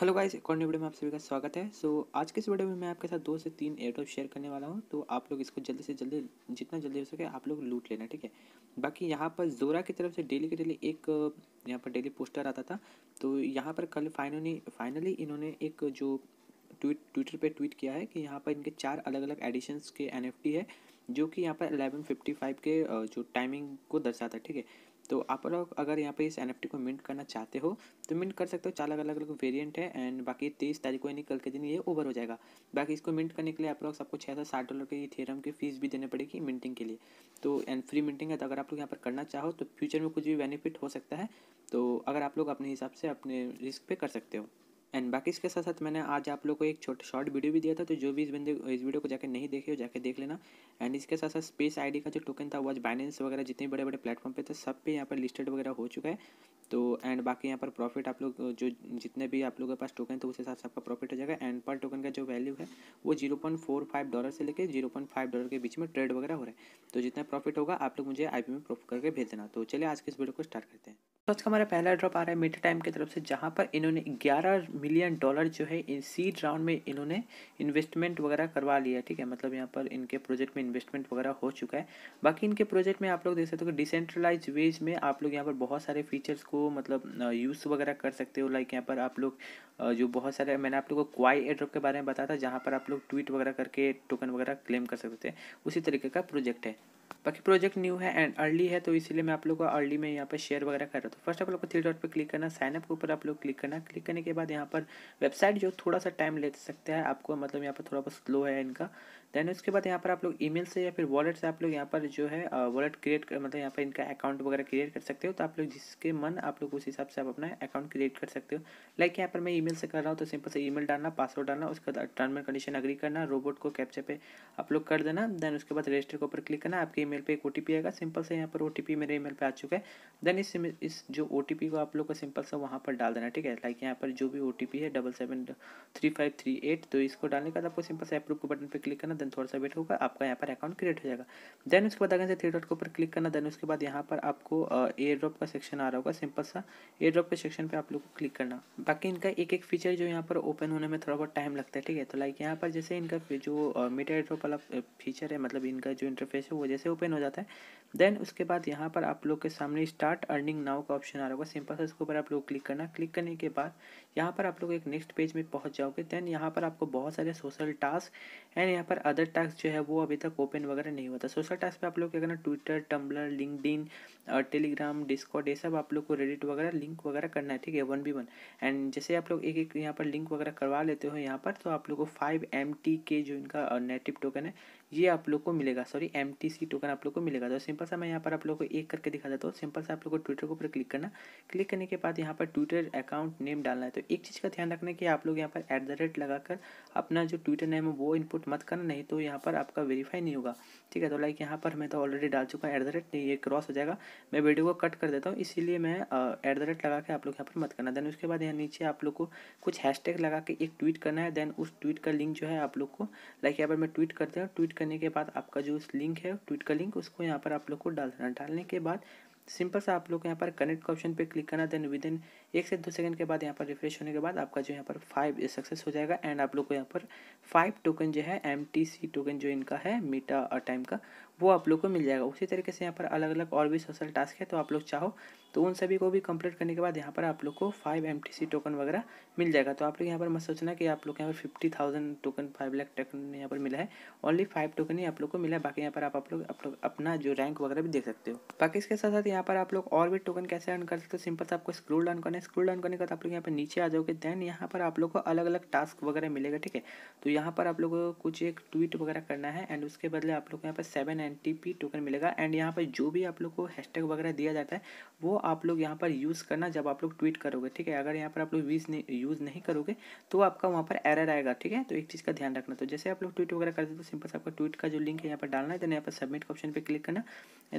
hello guys एक और video में आप सभी का स्वागत है सो so, आज के इस वीडियो में मैं आपके साथ दो से तीन एयरटॉप शेयर करने वाला हूँ तो आप लोग इसको जल्दी से जल्दी जितना जल्दी हो सके आप लोग लूट लेना ठीक है बाकी यहाँ पर जोरा की तरफ से डेली के डेली एक यहाँ पर डेली पोस्टर आता था तो यहाँ पर कल फाइनली फाइनली इन्होंने एक जो ट्वीट ट्विटर पर ट्वीट किया है कि यहाँ पर इनके चार अलग अलग एडिशंस के एन है जो कि यहाँ पर एलेवन के जो टाइमिंग को दर्शाता है ठीक है तो आप लोग अगर यहाँ पे इस एन को मिंट करना चाहते हो तो मिंट कर सकते हो चार अलग अलग वेरियंट है एंड बाकी तेईस तारीख को यानी कल के दिन ये ओवर हो जाएगा बाकी इसको मिंट करने के लिए आप लोग सबको छः सौ साठ डॉलर की थेरम की फीस भी देने पड़ेगी मिंटिंग के लिए तो एंड फ्री मिंटिंग है तो अगर आप लोग यहाँ पर करना चाहो तो फ्यूचर में कुछ भी बेनिफिट हो सकता है तो अगर आप लोग अपने हिसाब से अपने रिस्क पे कर सकते हो एंड बाकी इसके साथ साथ मैंने आज आप लोग को एक छोटा शॉर्ट वीडियो भी दिया था तो जो भी इस बंदे इस वीडियो को जाकर नहीं देखे हो जाकर देख लेना एंड इसके साथ साथ स्पेस आईडी का जो टोकन था वो आज बाइनेंस वगैरह जितने बड़े बड़े प्लेटफॉर्म पे थे सब पे यहाँ पर लिस्टेड वगैरह हो चुका है तो एंड बाकी यहाँ पर प्रॉफिट आप लोग जो जितने भी आप लोगों के पास टोकन थे उस हिसाब से आपका प्रॉफिट हो जाएगा एंड पर टोकन का जो वैल्यू है वो zero point four five dollar से लेकर जीरो पॉइंट फाइव डॉलर के बीच में ट्रेड वगैरह हो रहा है तो जितना प्रॉफिट होगा आप लोग मुझे आई में प्रूफ करके भेज देना तो चलिए आज के इस वीडियो को स्टार्ट करते हैं तो आज का हमारा पहला ड्रॉप आ रहा है मिड टाइम की तरफ से जहाँ पर इन्होंने ग्यारह मिलियन डॉलर जो है इन सीड राउंड में इन्होंने इन्वेस्टमेंट वगैरह करवा लिया ठीक है मतलब यहाँ पर इनके प्रोजेक्ट में इन्वेस्टमेंट वगैरह हो चुका है बाकी इनके प्रोजेक्ट में आप लोग देख सकते हो डिसेंट्रलाइज वेज में आप लोग यहाँ पर बहुत सारे फीचर्स को मतलब यूज़ वगैरह कर सकते हो लाइक यहाँ पर आप लोग जो बहुत सारे मैंने आप लोगों को क्वाई एड्रॉप के बारे में बताया था जहाँ पर आप लोग ट्वीट वगैरह करके टोकन वगैरह क्लेम कर सकते हैं उसी तरीके का प्रोजेक्ट है बाकी प्रोजेक्ट न्यू है एंड अर्ली है तो इसलिए मैं आप लोग को अर्ली में यहाँ पर शेयर वगैरह कर रहा हूँ तो फर्स्ट आप लोग को थ्री डॉट पर क्लिक करना साइनअप के ऊपर आप लोग क्लिक करना क्लिक करने के बाद यहाँ पर वेबसाइट जो थोड़ा सा टाइम ले सकता है आपको मतलब यहाँ पर थोड़ा बहुत स्लो है इनका देन उसके बाद यहाँ पर आप लोग ईमेल से या फिर वॉलेट से आप लोग यहाँ पर जो है वॉलेट क्रिएट कर मतलब यहाँ पर इनका अकाउंट वगैरह क्रिएट कर सकते हो तो आप लोग जिसके मन आप लोग उस हिसाब से आप अपना अकाउंट क्रिएट कर सकते हो लाइक यहाँ पर मैं ईमेल से कर रहा हूँ तो सिंपल से ईमेल डालना पासवर्ड डालना उसके बाद टर्म एंड कंडीशन अग्री करना रोबोट को पर आप अपलोड कर देना देन उसके बाद रजिस्टर के ऊपर क्लिक करना आपके ई मेल एक ओ आएगा सिंपल से यहाँ पर ओ मेरे ई मेल आ चुका है देन इस इस जो ओ को आप लोग को सिंपल से वहाँ पर डाल देना ठीक है लाइक यहाँ पर जो भी ओ है double seven three five three eight तो इसको डालने के बाद आपको सिंपल से अप्रूव के बटन पर क्लिक करना देन थोड़ा सा वेट होगा आपका यहाँ पर अकाउंट क्रिएट हो जाएगा देन उसके बाद अगर से थ्री डॉट के ऊपर क्लिक करना देन उसके बाद यहाँ पर आपको एयर ड्रॉप का सेक्शन आ रहा होगा सिंपल सा एयर ड्रॉप के सेक्शन पर आप लोग को क्लिक करना बाकी इनका एक एक फीचर जो यहाँ पर ओपन होने में थोड़ा बहुत टाइम लगता है ठीक है तो लाइक यहाँ पर जैसे इनका जो मीटर एयर ड्रॉप वाला फीचर है मतलब इनका जो इंटरफेस है वो जैसे ओपन हो जाता है देन उसके बाद यहाँ पर आप लोग के सामने स्टार्ट अर्निंग नाउ का ऑप्शन आ रहा होगा सिंपल सा उसके ऊपर आप लोग क्लिक करना क्लिक करने के बाद यहाँ पर आप लोग एक नेक्स्ट पेज में पहुँच जाओगे देन यहाँ पर आपको बहुत सारे सोशल टास्क एंड यहाँ पर अदर टास्क जो है वो अभी तक ओपन वगैरह नहीं हुआ था सोशल टास्क पे आप लोग क्या करना Twitter Tumblr LinkedIn Telegram Discord ये सब आप लोग को रेडिट वगैरह लिंक वगैरह करना है ठीक है वन बी वन एंड जैसे आप लोग एक एक यहाँ पर लिंक वगैरह करवा लेते हो यहाँ पर तो आप लोग को फाइव एम टी के जो इनका नेटिव टोकन है ये आप लोग को मिलेगा सॉरी एम टोकन आप लोग को मिलेगा तो सिंपल सा मैं यहाँ पर आप लोग को एक करके दिखा देता हूँ सिंपल सा आप लोग को ट्विटर के ऊपर क्लिक करना क्लिक करने के बाद यहाँ पर ट्विटर अकाउंट नेम डालना है तो एक चीज़ का ध्यान रखना है कि आप लोग यहाँ पर एट द रेट लगाकर अपना जो ट्विटर नेम है वो इनपुट मत करना नहीं तो यहाँ पर आपका वेरीफाई नहीं होगा ठीक है तो लाइक यहाँ पर मैं तो ऑलरेडी डाल चुका हूँ एट द रेट ये क्रॉस हो जाएगा मैं वीडियो को कट कर देता हूँ इसीलिए मैं एट द रेट लगा के आप लोग यहाँ पर मत करना देन उसके बाद यहाँ नीचे आप लोग को कुछ हैश लगा के एक ट्वीट करना है देन उस ट्वीट का लिंक जो है आप लोग को लाइक यहाँ पर मैं ट्वीट करते हैं ट्वीट करने के बाद आपका जो लिंक है ट्वीट का लिंक उसको यहाँ पर आप लोग को डाल देना डालने के बाद सिंपल सा आप लोग यहाँ पर कनेक्ट का ऑप्शन पे क्लिक करना देन विद इन एक से दो सेकंड के बाद यहाँ पर रिफ्रेश होने के बाद आपका जो यहाँ पर फाइव सक्सेस हो जाएगा एंड आप लोग को यहाँ पर फाइव टोकन जो है एम टोकन जो इनका है मीटा टाइम का वो आप लोग को मिल जाएगा उसी तरीके से यहाँ पर अलग अलग और भी सोशल टास्क है तो आप लोग चाहो तो उन सभी को भी कंप्लीट करने के बाद यहाँ पर आप लोग को फाइव एम टोकन वगैरह मिल जाएगा तो आप लोग यहाँ पर मत सोचना कि आप लोग को यहाँ पर fifty thousand token five lakh token यहाँ पर मिला है ओनली फाइव टोकन ही आप लोग को मिला है बाकी यहाँ पर आप लोग अपना जो रैंक वगैरह भी देख सकते हो बाकी इसके साथ साथ यहाँ पर आप लोग और भी टोकन कैसे अर्न कर सकते हो सिंपल से आपको स्क्रोल डाउन करना है स्क्रोल डाउन करने के बाद आप लोग यहाँ पर नीचे आ जाओगे देन यहाँ पर आप लोग को अलग अलग टास्क वगैरह मिलेगा ठीक है तो यहाँ पर आप लोग को कुछ एक ट्वीट वगैरह करना है एंड उसके बदले आप लोग को यहाँ पर सेवन एन टोकन मिलेगा एंड यहाँ पर जो भी आप लोग को हैशटैग वगैरह दिया जाता है वो आप लोग यहाँ पर यूज़ करना जब आप लोग ट्वीट करोगे ठीक है अगर यहाँ पर आप लोग वीज यूज़ नहीं करोगे तो आपका वहाँ पर एरर आएगा ठीक है तो एक चीज़ का ध्यान रखना तो जैसे आप लोग ट्वीट वगैरह करते तो सिंपल से आपका ट्वीट का जो लिंक है यहाँ पर डालना है देन यहाँ पर सबमिट का ऑप्शन पर क्लिक करना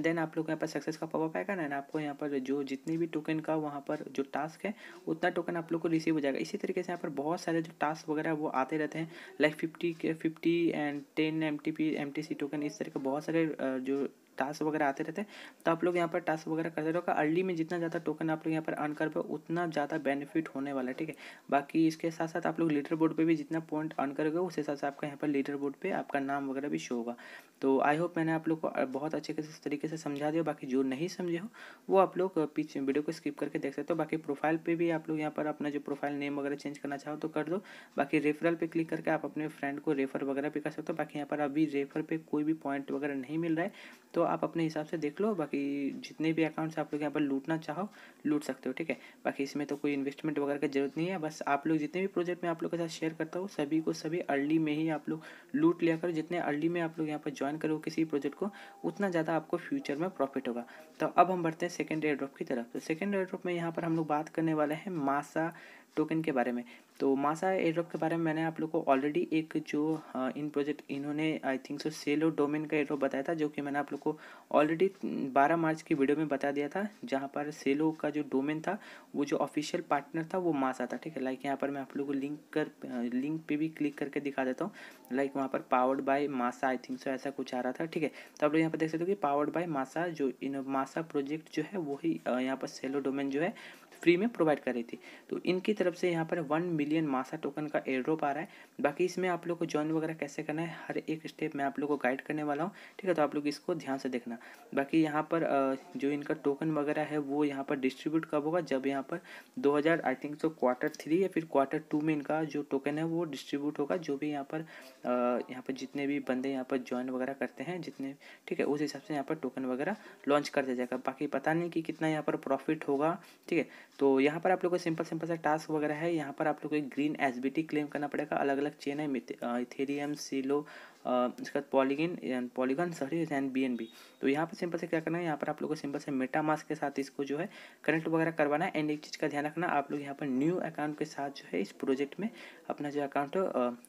देन आप लोग यहाँ पर सक्सेस का पॉपअप आएगा एंड आपको यहाँ पर जो जितनी भी टोकन का वहाँ पर जो टास्क है उतना टोकन आप लोग को रिसीव हो जाएगा इसी तरीके से यहाँ पर बहुत सारे जो टास्क वगैरह वो आते रहते हैं लाइक फिफ्टी के fifty and ten M T P M T C token इस तरह के बहुत सारे जो टास्क वगैरह आते रहते हैं तो आप लोग यहाँ पर टास्क वगैरह करते रहोगे अर्ली में जितना ज़्यादा टोकन आप लोग यहाँ पर अर्न कर पाओ उतना ज़्यादा बेनिफिट होने वाला है ठीक है बाकी इसके साथ साथ आप लोग लीडर बोर्ड पर भी जितना पॉइंट अर्न करोगे उस हिसाब से आपका यहाँ पर लीडर बोर्ड पर आपका नाम वगैरह भी शो होगा तो आई होप मैंने आप लोग को बहुत अच्छे तरीके से समझा दिया बाकी जो नहीं समझे हो वो आप लोग पीछे वीडियो को स्किप करके देख सकते हो बाकी प्रोफाइल पर भी आप लोग यहाँ पर अपना जो प्रोफाइल नेम वगैरह चेंज करना चाहो तो कर दो बाकी रेफरल पर क्लिक करके आप अपने फ्रेंड को रेफर वगैरह भी कर सकते हो बाकी यहाँ पर अभी रेफर पर कोई भी पॉइंट वगैरह नहीं मिल रहा है तो तो आप अपने हिसाब से देख लो बाकी जितने भी अकाउंट्स आप लोग यहाँ पर लूटना चाहो लूट सकते हो ठीक है बाकी इसमें तो कोई इन्वेस्टमेंट वगैरह की जरूरत नहीं है बस आप लोग जितने भी प्रोजेक्ट में आप लोग के साथ शेयर करता हूँ सभी को सभी अर्ली में ही आप लोग लूट लिया करो जितने अर्ली में आप लोग यहाँ पर ज्वाइन करो किसी प्रोजेक्ट को उतना ज़्यादा आपको फ्यूचर में प्रॉफिट होगा तो अब हम बढ़ते हैं सेकेंड एयर ड्रॉप की तरफ तो सेकेंड एयर ड्रॉप में यहाँ पर हम लोग बात करने वाले हैं मासा टोकन के बारे में तो मासा एयरड्रॉप के बारे में मैंने आप लोग को ऑलरेडी एक जो इन प्रोजेक्ट इन्होंने I think so Celo domain का एयरड्रॉप बताया था जो कि मैंने आप लोग को ऑलरेडी 12 मार्च की वीडियो में बता दिया था जहां पर सेलो का जो डोमेन था वो जो ऑफिशियल पार्टनर था वो मासा था ठीक है लाइक यहाँ पर मैं आप लोग को लिंक कर लिंक पर भी क्लिक करके दिखा देता हूँ लाइक वहाँ पर पावर्ड बाय मासा आई थिंक सो ऐसा कुछ आ रहा था ठीक है तो आप लोग यहाँ पर देख सकते हो कि पावर्ड बाई मासा जो इन मासा प्रोजेक्ट जो है वही यहाँ पर सेलो डोमेन जो है फ्री में प्रोवाइड कर रही थी तो इनकी तरफ से यहाँ पर वन मिलियन मासा टोकन का एयरड्रॉप आ रहा है बाकी इसमें आप लोग को ज्वाइन वगैरह कैसे करना है हर एक स्टेप मैं आप लोग को गाइड करने वाला हूँ ठीक है तो आप लोग इसको ध्यान से देखना बाकी यहाँ पर जो इनका टोकन वगैरह है वो यहाँ पर डिस्ट्रीब्यूट कब होगा जब यहाँ पर दो I think so quarter three या फिर क्वार्टर टू में इनका जो टोकन है वो डिस्ट्रीब्यूट होगा जो भी यहाँ पर यहाँ पर जितने भी बंदे यहाँ पर ज्वाइन वगैरह करते हैं जितने ठीक है उस हिसाब से यहाँ पर टोकन वगैरह लॉन्च कर दिया जाएगा बाकी पता नहीं कि कितना यहाँ पर प्रॉफिट होगा ठीक है तो यहाँ पर आप लोग को सिंपल सिंपल सा टास्क वगैरह है यहाँ पर आप लोग कोई ग्रीन एस क्लेम करना पड़ेगा अलग अलग चेन है इथेरियम सीलो इसके बाद Polygon Polygon sorry N B N B तो यहाँ पर सिंपल से क्या करना है यहाँ पर आप लोगों को सिंपल से मेटा मास्क के साथ इसको जो है कनेक्ट वगैरह करवाना है एंड एक चीज़ का ध्यान रखना आप लोग यहाँ पर न्यू अकाउंट के साथ जो है इस प्रोजेक्ट में अपना जो अकाउंट है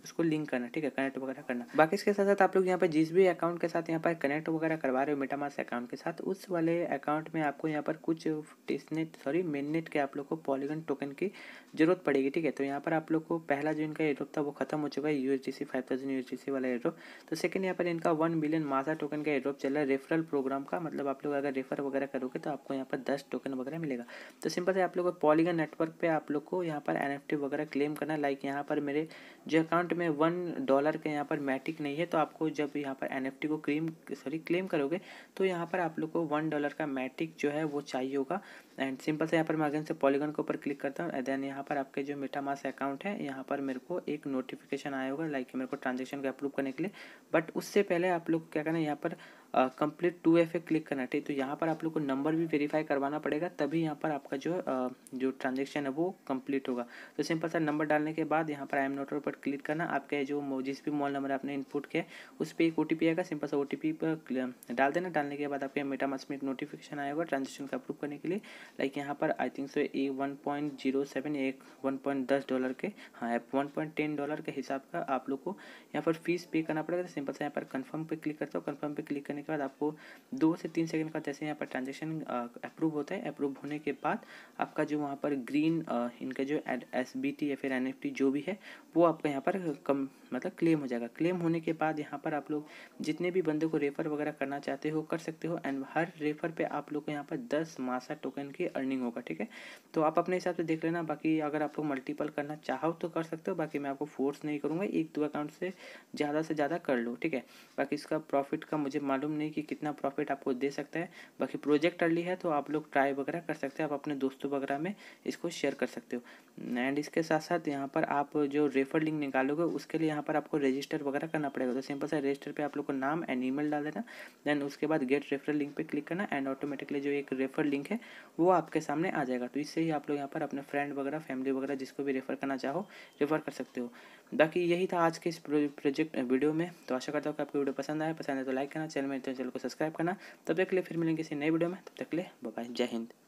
उसको लिंक करना ठीक है कनेक्ट वगैरह करना बाकी इसके साथ साथ आप लोग यहाँ पर जिस भी अकाउंट के साथ यहाँ पर कनेक्ट वगैरह करवा रहे हो मेटा मास्क अकाउंट के साथ उस वाले अकाउंट में आपको यहाँ पर कुछ टेस्टनेट सॉरी मेननेट के आप लोग को पॉलीगन टोकन की जरूरत पड़ेगी ठीक है तो यहाँ पर आप लोग को पहला जो इनका एयरोप था वो खत्म हो चुका है U H D C five thousand U D C वाला एयरोप तो सेकंड यहाँ पर इनका वन मिलियन मासा टोकन का एड्रॉप चल रहा है रेफरल प्रोग्राम का मतलब आप लोग अगर रेफर वगैरह करोगे तो आपको यहाँ पर दस टोकन वगैरह मिलेगा तो सिंपल से आप लोग पॉलीगन नेटवर्क पर आप लोग को यहाँ पर एन वगैरह क्लेम करना लाइक यहाँ पर मेरे जो अकाउंट में वन डॉलर का यहाँ पर मैटिक नहीं है तो आपको जब यहाँ पर एन को क्लेम सॉरी क्लेम करोगे तो यहाँ पर आप लोग को वन डॉलर का मैटिक जो है वो चाहिए होगा एंड सिंपल से यहाँ पर मैं अगेन से पॉलीगन के ऊपर क्लिक करता हूँ देन यहाँ पर आपके जो मीठा मास अकाउंट है यहाँ पर मेरे को एक नोटिफिकेशन आया होगा लाइक मेरे को ट्रांजेक्शन को अप्रूव करने के लिए बट उससे पहले आप लोग क्या करना है यहाँ पर कंप्लीट टू एफ क्लिक करना ठीक तो यहाँ पर आप लोग को नंबर भी वेरीफाई करवाना पड़ेगा तभी यहाँ पर आपका जो जो ट्रांजेक्शन है वो कंप्लीट होगा तो सिंपल सा नंबर डालने के बाद यहाँ पर आई एम नोटर पर क्लिक करना आपके जो जिस भी मोबाइल नंबर आपने इनपुट किया उस पर एक ओ आएगा सिंपल सा ओ पर डाल देना डालने के बाद आपके मेटामास में एक नोटिफिकेशन आएगा ट्रांजेक्शन का अप्रूव करने के लिए लाइक यहाँ पर I think so A one point zero seven एक वन पॉइंट दस डॉलर के हाँ वन पॉइंट टेन डॉलर के हिसाब का आप लोग को यहाँ पर फीस पे करना पड़ेगा सिंपल तो सा यहाँ पर कन्फर्म पे क्लिक करता हूँ कन्फर्म पे क्लिक करने करने के बाद आपको दो से तीन सेकंड का जैसे यहाँ पर ट्रांजेक्शन अप्रूव होता है अप्रूव होने के बाद आपका जो वहाँ पर ग्रीन आ, इनका जो एस बी टी या फिर एन एफ टी जो भी है वो आपका यहाँ पर कम मतलब क्लेम हो जाएगा क्लेम होने के बाद यहाँ पर आप लोग जितने भी बंदे को रेफर वगैरह करना चाहते हो कर सकते हो एंड हर रेफर पर आप लोग को यहाँ पर दस मासा टोकन की अर्निंग होगा ठीक है तो आप अपने हिसाब से देख लेना बाकी अगर आप लोग मल्टीपल करना चाहो तो कर सकते हो बाकी मैं आपको फोर्स नहीं करूँगा एक दो अकाउंट से ज़्यादा से ज़्यादा कर लो ठीक है बाकी इसका प्रॉफिट का मुझे मालूम मालूम नहीं कि कितना प्रॉफिट आपको दे सकता है बाकी प्रोजेक्ट अर्ली है तो आप लोग ट्राई वगैरह कर सकते हैं आप अपने दोस्तों वगैरह में इसको शेयर कर सकते हो एंड इसके साथ साथ यहाँ पर आप जो रेफर लिंक निकालोगे उसके लिए यहाँ पर आपको रजिस्टर वगैरह करना पड़ेगा तो सिंपल सा रजिस्टर पर आप लोग को नाम एंड ईमेल डाल देना देन उसके बाद गेट रेफर लिंक पर क्लिक करना एंड ऑटोमेटिकली जो एक रेफर लिंक है वो आपके सामने आ जाएगा तो इससे ही आप लोग यहाँ पर अपने फ्रेंड वगैरह फैमिली वगैरह जिसको भी रेफर करना चाहो रेफर कर सकते हो बाकी यही था आज के इस प्रोजेक्ट वीडियो में तो आशा करता हूँ कि आपको वीडियो पसंद आए पसंद आए तो लाइक करना चैनल में तो चैनल को सब्सक्राइब करना तब तक के लिए फिर मिलेंगे किसी नई वीडियो में तब तक के लिए बाय जय हिंद